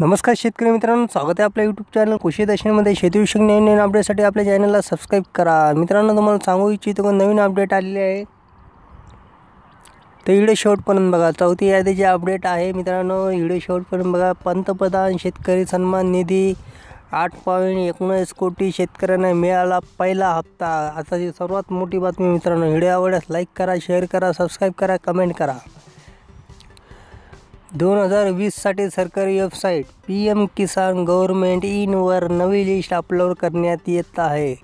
नमस्कार शेतकरी मित्रांनो स्वागत आहे आपल्या यूट्यूब चॅनल कृषी दर्शनमध्ये शेतीविषयक नवीन नवीन अपडेटसाठी आपल्या चॅनलला सबस्क्राईब करा मित्रांनो तुम्हाला सांगू इच्छितो की नवीन अपडेट आलेले आहे तर व्हिडिओ शेवटपर्यंत बघा चौथी जे अपडेट आहे मित्रांनो व्हिडिओ शेवटपर्यंत बघा पंतप्रधान शेतकरी सन्मान निधी आठ पॉईंट एकोणीस कोटी शेतकऱ्यांना मिळाला पहिला हप्ता आता जी सर्वात मोठी बातमी मित्रांनो व्हिडिओ आवडल्यास लाईक करा शेअर करा सबस्क्राईब करा कमेंट करा दोन हजार वीससाठी सरकारी website P M Kisan government इनवर नवी लिस्ट अपलोड करण्यात येत आहे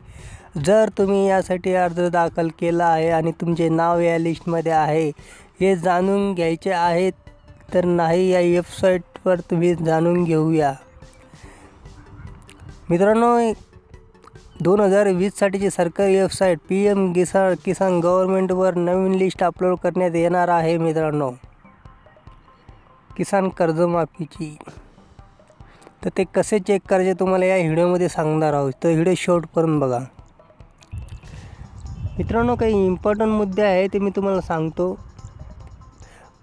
जर तुम्ही यासाठी अर्ज दाखल केला आहे आणि तुमचे नाव या लिस्टमध्ये आहे हे जाणून घ्यायचे आहे तर नाही या वेबसाईटवर तुम्ही जाणून घेऊया मित्रांनो दोन हजार वीससाठीची सरकारी website P M Kisan Kisan गव्हर्मेंटवर नवीन लिस्ट अपलोड करण्यात येणार आहे मित्रांनो किसान कर्जमाफीची तर ते कसे चेक करायचे तुम्हाला या व्हिडिओमध्ये सांगणार आहोत तर व्हिडिओ करून बघा मित्रांनो काही इम्पॉर्टंट मुद्दे आहे ते मी तुम्हाला सांगतो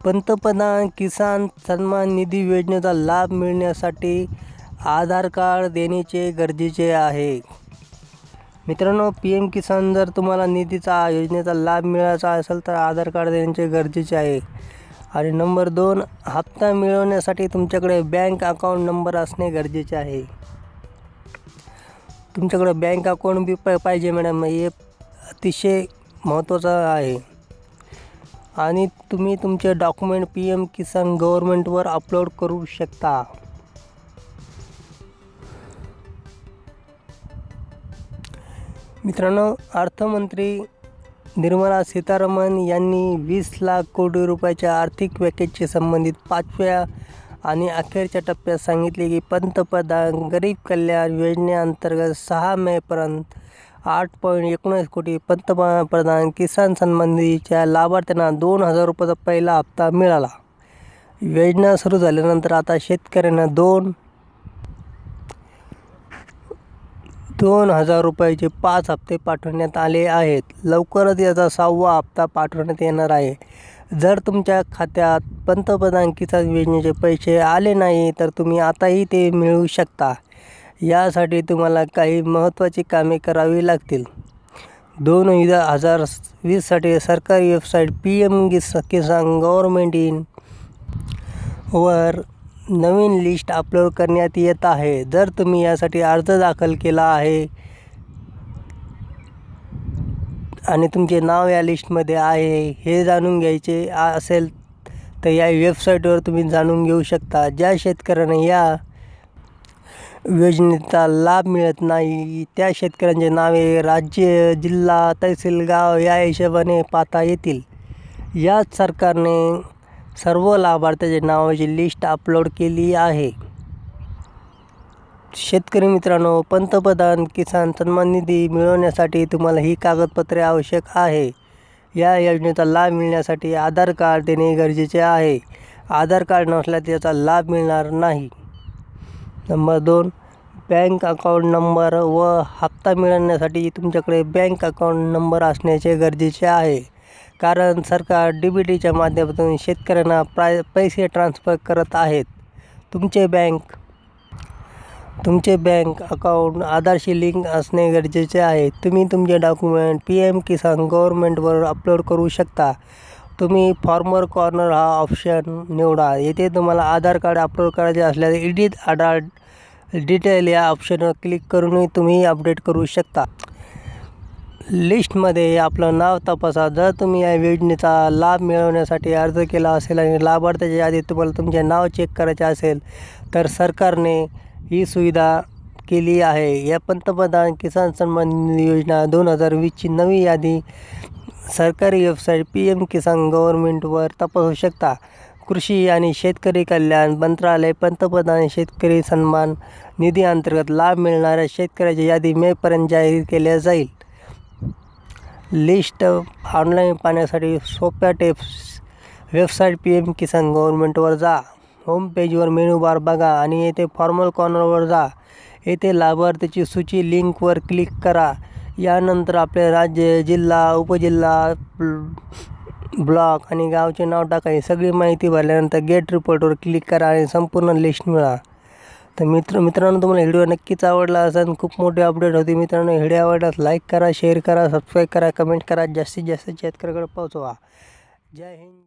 पंतप्रधान किसान सन्मान निधी योजनेचा लाभ मिळण्यासाठी आधार कार्ड देण्याचे गरजेचे आहे मित्रांनो पी एम किसान जर तुम्हाला निधीचा योजनेचा लाभ मिळायचा असेल तर आधार कार्ड देण्याचे गरजेचे आहे आणि नंबर दोन हप्ता मिळवण्यासाठी तुमच्याकडे बँक अकाउंट नंबर असणे गरजेचे आहे तुमच्याकडे बँक अकाउंट बी प पाहिजे मॅडम हे अतिशय महत्त्वाचं आहे आणि तुम्ही तुमचे डॉक्युमेंट पी एम किसान गव्हर्मेंटवर अपलोड करू शकता मित्रांनो अर्थमंत्री निर्मला सीतारामन यांनी वीस लाख कोटी रुपयाच्या आर्थिक पॅकेजशी संबंधित पाचव्या आणि अखेरच्या टप्प्यात सांगितले की पंतप्रधान गरीब कल्याण योजनेअंतर्गत सहा मेपर्यंत आठ पॉईंट एकोणीस कोटी पंतप्रधान किसान संबंधीच्या लाभार्थ्यांना दोन हजार रुपयाचा पहिला हप्ता मिळाला योजना सुरू झाल्यानंतर आता शेतकऱ्यांना दोन दोन हजार रुपयाचे पाच हप्ते पाठवण्यात आले आहेत लवकरच याचा सहावा हप्ता पाठवण्यात येणार आहे जर तुमच्या खात्यात पंतप्रधान किसान योजनेचे पैसे आले नाही तर तुम्ही आताही ते मिळवू शकता यासाठी तुम्हाला काही महत्त्वाची कामे करावी लागतील दोन हजार वीससाठी सरकारी website P M Kisan government in वर नवीन लिस्ट अपलोड करण्यात येत आहे जर तुम्ही यासाठी अर्ज दाखल केला आहे आणि तुमचे नाव या लिस्टमध्ये आहे हे जाणून घ्यायचे असेल तर या वेबसाईटवर तुम्ही जाणून घेऊ शकता ज्या शेतकऱ्यांना या योजनेचा लाभ मिळत नाही त्या शेतकऱ्यांचे नावे राज्य जिल्हा तहसील गाव या हिशोबाने पाहता येतील याच सरकारने सर्व लाभार्थ्याच्या नावाची लिस्ट अपलोड केली आहे शेतकरी मित्रांनो पंतप्रधान किसान सन्मान निधी मिळवण्यासाठी तुम्हाला ही कागदपत्रे आवश्यक आहे या योजनेचा लाभ मिळण्यासाठी आधार कार्ड देणे गरजेचे आहे आधार कार्ड नसल्यास त्याचा लाभ मिळणार नाही नंबर दोन बँक अकाउंट नंबर व हप्ता मिळवण्यासाठी तुमच्याकडे बँक अकाउंट नंबर असण्याचे गरजेचे आहे कारण सरकार डी बी टीच्या माध्यमातून शेतकऱ्यांना प्राय पैसे ट्रान्सफर करत आहेत तुमचे बँक तुमचे बँक अकाउंट आधारशी लिंक असणे गरजेचे आहे तुम्ही तुमचे डॉक्युमेंट पी एम किसान गव्हर्नमेंटवर अपलोड करू शकता तुम्ही फॉर्मर कॉर्नर हा ऑप्शन निवडा येथे तुम्हाला आधार कार्ड अपलोड करायचे असल्यास एडिट आधार डिटेल या ऑप्शनवर क्लिक करूनही तुम्ही अपडेट करू शकता लिस्टमध्ये आपलं नाव तपासा जर तुम्ही या योजनेचा लाभ मिळवण्यासाठी अर्ज केला असेल आणि लाभार्थ्याच्या यादीत तुम्हाला तुमचे नाव चेक करायचे असेल तर सरकारने ही सुविधा केली आहे या पंतप्रधान किसान सन्मान योजना दोन हजार वीसची नवी यादी सरकारी वेबसाईट पी एम किसान गव्हर्नमेंटवर तपासू शकता कृषी आणि शेतकरी कल्याण मंत्रालय पंतप्रधान शेतकरी सन्मान निधी अंतर्गत लाभ मिळणाऱ्या शेतकऱ्याची यादी मेपर्यंत जाहीर केल्या जाईल लिस्ट ऑनलाईन पाहण्यासाठी सोप्या steps website P M Kisan गव्हर्मेंटवर जा होम पेजवर मेनू बार बघा आणि येथे फॉर्मल कॉर्नरवर जा येथे लाभार्थीची सूची लिंकवर क्लिक करा यानंतर आपले राज्य जिल्हा उपजिल्हा ब्लॉक आणि गावचे नाव टाका ही सगळी माहिती भरल्यानंतर गेट रिपोर्टवर क्लिक करा आणि संपूर्ण लिस्ट मिळा तर मित्र मित्रांनो तुम्हाला व्हिडिओ नक्कीच आवडला असेल खूप मोठी अपडेट होती मित्रांनो व्हिडिओ आवडल्यास लाईक करा शेअर करा सबस्क्राईब करा कमेंट करा जास्तीत जास्त शेतकऱ्याकडे पोहोचवा जय हिंद